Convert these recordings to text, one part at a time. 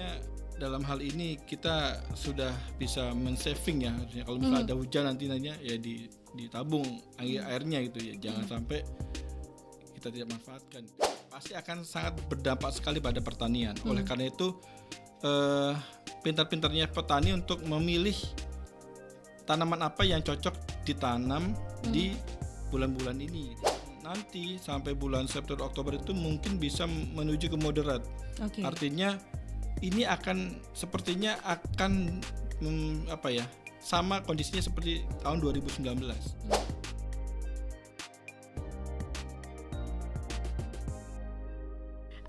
artinya dalam hal ini kita sudah bisa mensaving ya artinya kalau misalnya hmm. ada hujan nanti nanya ya di ditabung air hmm. airnya gitu ya jangan hmm. sampai kita tidak manfaatkan pasti akan sangat berdampak sekali pada pertanian hmm. oleh karena itu eh, pintar-pintarnya petani untuk memilih tanaman apa yang cocok ditanam hmm. di bulan-bulan ini nanti sampai bulan September Oktober itu mungkin bisa menuju ke moderat okay. artinya ini akan sepertinya akan hmm, apa ya sama kondisinya seperti tahun 2019.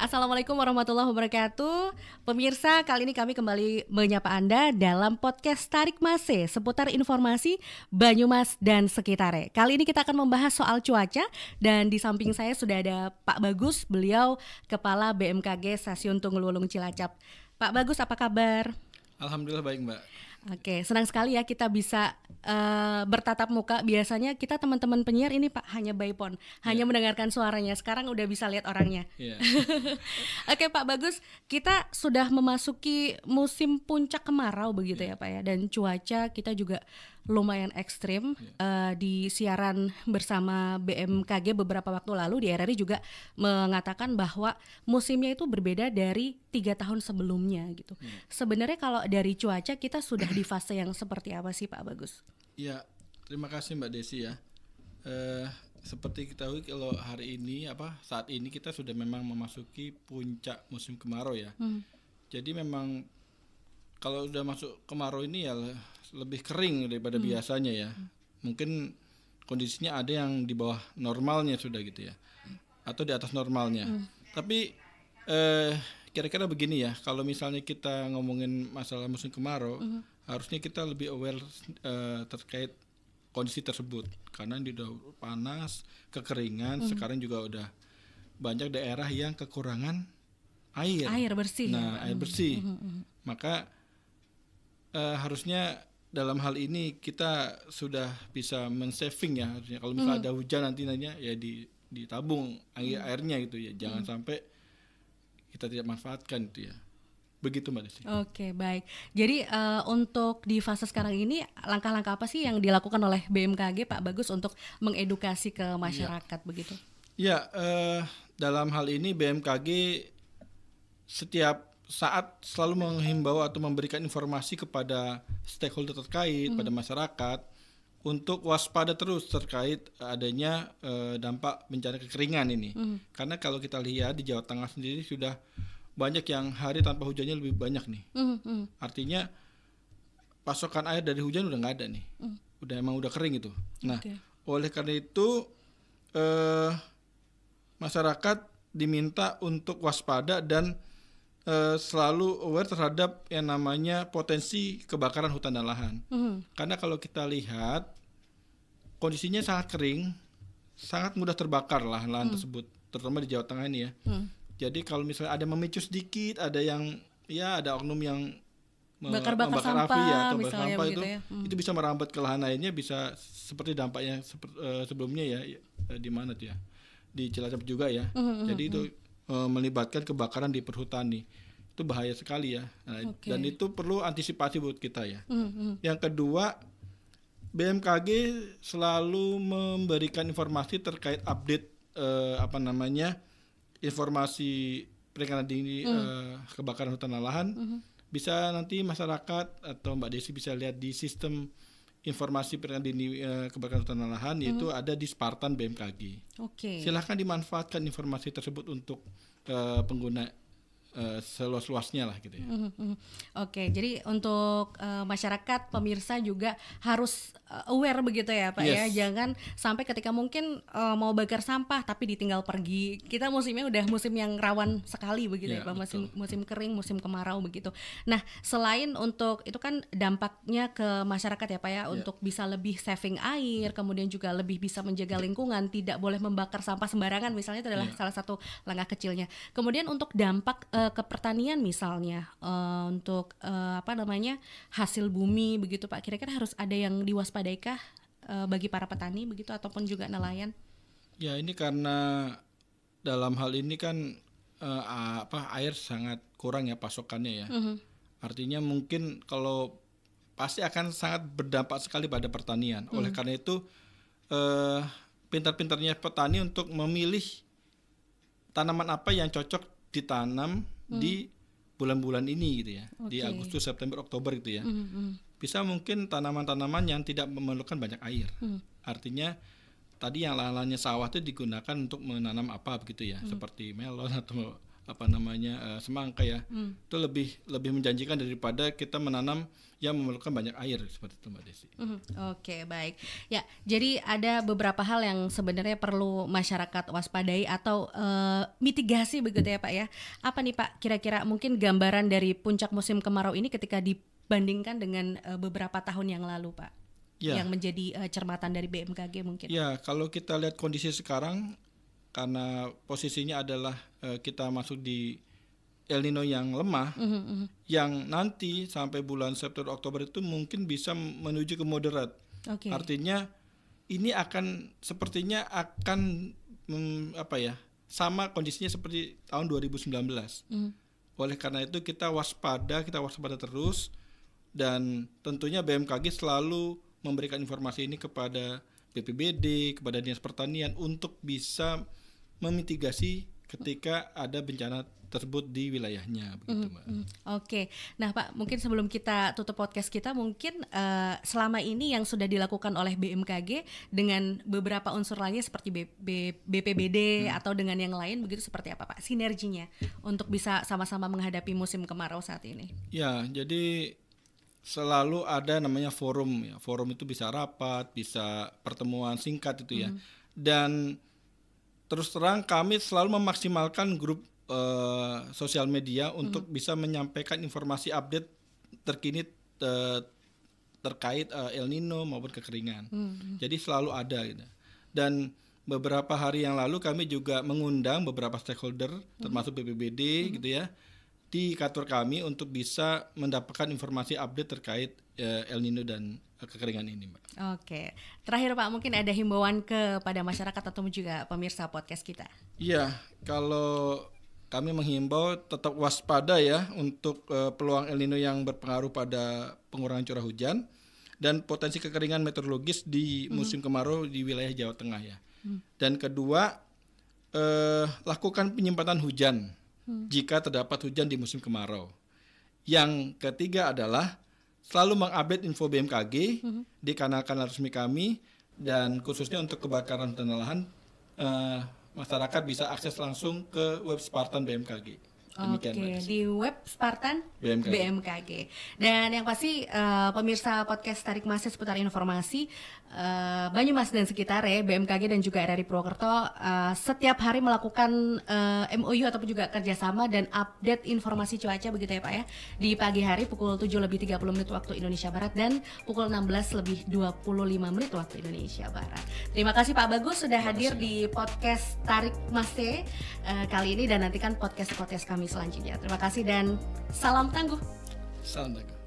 Assalamualaikum warahmatullahi wabarakatuh Pemirsa, kali ini kami kembali menyapa Anda dalam podcast Tarik Mase Seputar informasi Banyumas dan sekitarnya Kali ini kita akan membahas soal cuaca Dan di samping saya sudah ada Pak Bagus Beliau Kepala BMKG Stasiun Tunggul Wulung Cilacap Pak Bagus apa kabar? Alhamdulillah baik Mbak. Oke, senang sekali ya kita bisa uh, bertatap muka. Biasanya kita teman-teman penyiar ini Pak hanya by phone, hanya iya. mendengarkan suaranya. Sekarang udah bisa lihat orangnya. Yeah. Oke Pak Bagus, kita sudah memasuki musim puncak kemarau begitu yeah. ya Pak ya. Dan cuaca kita juga lumayan ekstrim yeah. Iya. uh, di siaran bersama BMKG beberapa waktu lalu di RRI juga mengatakan bahwa musimnya itu berbeda dari tiga tahun sebelumnya gitu. Yeah. Hmm. Sebenarnya kalau dari cuaca kita sudah di fase yang seperti apa sih Pak Bagus? Iya, terima kasih Mbak Desi ya. Uh, seperti kita tahu kalau hari ini apa saat ini kita sudah memang memasuki puncak musim kemarau ya. Hmm. Jadi memang kalau udah masuk kemarau ini ya lebih kering daripada hmm. biasanya ya. Hmm. Mungkin kondisinya ada yang di bawah normalnya sudah gitu ya. Atau di atas normalnya. Hmm. Tapi eh kira-kira begini ya, kalau misalnya kita ngomongin masalah musim kemarau, hmm. harusnya kita lebih aware eh, terkait kondisi tersebut karena di udah panas, kekeringan, hmm. sekarang juga udah banyak daerah yang kekurangan air. Air bersih. Ya, nah, air hmm. bersih. Hmm. hmm Maka uh, harusnya dalam hal ini kita sudah bisa mensaving ya harusnya kalau misalnya hmm. ada hujan nanti nanya ya di ditabung air hmm. airnya gitu ya jangan hmm. sampai kita tidak manfaatkan itu ya begitu mbak Desi. Oke baik jadi uh, untuk di fase sekarang ini langkah-langkah apa sih yang dilakukan oleh BMKG Pak Bagus untuk mengedukasi ke iya. masyarakat ya. begitu? Ya uh, dalam hal ini BMKG setiap saat selalu menghimbau atau memberikan informasi kepada stakeholder terkait, hmm. pada masyarakat untuk waspada terus terkait eh, adanya uh, dampak bencana kekeringan ini. Hmm. Karena kalau kita lihat di Jawa Tengah sendiri sudah banyak yang hari tanpa hujannya lebih banyak nih. mm Hmm. Artinya pasokan air dari hujan udah nggak ada nih. Hmm. Udah emang udah kering itu. Nah, oleh karena itu uh, masyarakat diminta untuk waspada dan uh, selalu aware terhadap yang namanya potensi kebakaran hutan dan lahan. Mm. Karena kalau kita lihat kondisinya sangat kering, sangat mudah terbakar lah lahan mm. tersebut, terutama di Jawa Tengah ini ya. Mm. Jadi kalau misalnya ada memicu sedikit, ada yang ya ada oknum yang bakar-bakar sampah, api ya, atau bakar sampah itu, ya. hmm. itu bisa merambat ke lahan lainnya, bisa seperti dampaknya eh, sebelumnya ya, ya, di mana tuh ya, di Cilacap juga ya. Hmm, Jadi mm-hmm. itu E, melibatkan kebakaran di perhutani itu bahaya sekali ya nah, okay. dan itu perlu antisipasi buat kita ya mm -hmm. yang kedua BMKG selalu memberikan informasi terkait update e, apa namanya informasi peringatan dini mm. kebakaran hutan dan lahan mm -hmm. bisa nanti masyarakat atau Mbak Desi bisa lihat di sistem informasi peringatan dini eh, kebakaran hutan dan lahan -hmm. itu ada di Spartan BMKG. Oke. Okay. Silahkan dimanfaatkan informasi tersebut untuk uh, pengguna Eh, seluas-luasnya lah gitu ya. Mm -hmm. Oke, okay, jadi untuk uh, masyarakat pemirsa juga harus eh, aware begitu ya, Pak ya. yes. ya. Jangan sampai ketika mungkin uh, mau bakar sampah tapi ditinggal pergi. Kita musimnya udah musim yang rawan sekali begitu yeah, ya, Pak. Musim musim kering, musim kemarau begitu. Nah, selain untuk itu kan dampaknya ke masyarakat ya, Pak ya, yeah. untuk bisa lebih saving air, kemudian juga lebih bisa menjaga lingkungan, tidak boleh membakar sampah sembarangan misalnya itu adalah yeah. salah satu langkah kecilnya. Kemudian untuk dampak uh, Eh, ke pertanian misalnya uh, untuk uh, apa namanya hasil bumi begitu Pak kira-kira harus ada yang diwaspadaikah uh, bagi para petani begitu ataupun juga nelayan? Ya ini karena dalam hal ini kan uh, apa air sangat kurang ya pasokannya ya. uh-huh. Artinya mungkin kalau pasti akan sangat berdampak sekali pada pertanian. Oleh mhm. karena itu uh, pintar-pintarnya petani untuk memilih tanaman apa yang cocok ditanam hmm. di bulan-bulan ini gitu ya okay. di Agustus September Oktober gitu ya hmm, hmm. bisa mungkin tanaman-tanaman yang tidak memerlukan banyak air hmm. artinya tadi yang lahannya sawah itu digunakan untuk menanam apa begitu ya hmm. seperti melon atau apa namanya uh, semangka ya hmm. itu lebih lebih menjanjikan daripada kita menanam yang memerlukan banyak air seperti itu mbak Desi. Hmm. Oke okay, baik ya jadi ada beberapa hal yang sebenarnya perlu masyarakat waspadai atau uh, mitigasi begitu ya pak ya apa nih pak kira-kira mungkin gambaran dari puncak musim kemarau ini ketika dibandingkan dengan uh, beberapa tahun yang lalu pak ya. yang menjadi uh, cermatan dari BMKG mungkin. Ya kalau kita lihat kondisi sekarang karena posisinya adalah uh, kita masuk di El Nino yang lemah, mm -hmm. yang nanti sampai bulan September Oktober itu mungkin bisa menuju ke moderat. Okay. Artinya ini akan sepertinya akan mm, apa ya sama kondisinya seperti tahun 2019. Mm. Oleh karena itu kita waspada, kita waspada terus dan tentunya BMKG selalu memberikan informasi ini kepada BPBD, kepada Dinas Pertanian untuk bisa memitigasi ketika ada bencana tersebut di wilayahnya begitu mm, mbak. Oke, okay. nah Pak mungkin sebelum kita tutup podcast kita mungkin uh, selama ini yang sudah dilakukan oleh BMKG dengan beberapa unsur lainnya seperti B, BPBD mm. Mm-hmm. atau dengan yang lain begitu seperti apa Pak sinerginya untuk bisa sama-sama menghadapi musim kemarau saat ini? Ya, jadi selalu ada namanya forum ya. Forum itu bisa rapat, bisa pertemuan singkat itu ya. Mm-hmm. Dan terus terang kami selalu memaksimalkan grup uh, sosial media untuk hmm. bisa menyampaikan informasi update terkini uh, terkait uh, El Nino maupun kekeringan. Hmm. Jadi selalu ada gitu. Dan beberapa hari yang lalu kami juga mengundang beberapa stakeholder hmm. termasuk BPBD hmm. gitu ya di kantor kami untuk bisa mendapatkan informasi update terkait uh, El Nino dan kekeringan ini, Mbak. Oke. Terakhir Pak, mungkin ada himbauan kepada masyarakat atau juga pemirsa podcast kita. Iya, kalau kami menghimbau tetap waspada ya untuk uh, peluang El Nino yang berpengaruh pada pengurangan curah hujan dan potensi kekeringan meteorologis di mm-hmm. musim hmm. kemarau di wilayah Jawa Tengah ya. Hmm. Dan kedua, uh, lakukan penyempatan hujan hmm. jika terdapat hujan di musim kemarau. Yang ketiga adalah selalu mengupdate info BMKG mm-hmm. di kanal-kanal resmi kami dan khususnya untuk kebakaran dan lahan uh, masyarakat bisa akses langsung ke web Spartan BMKG. Oke, di web Spartan BMKG. BMKG. Dan yang pasti uh, pemirsa podcast Tarik Mas seputar informasi uh, Banyumas dan sekitar ya, BMKG dan juga RRI Purwokerto uh, setiap hari melakukan uh, MOU ataupun juga kerjasama dan update informasi cuaca begitu ya Pak ya. Di pagi hari pukul 7 lebih 30 menit waktu Indonesia Barat dan pukul 16 lebih 25 menit waktu Indonesia Barat. Terima kasih Pak Bagus sudah hadir di podcast Tarik Mas uh, kali ini dan nantikan podcast-podcast kami kami selanjutnya. Terima kasih dan salam tangguh. Salam tangguh.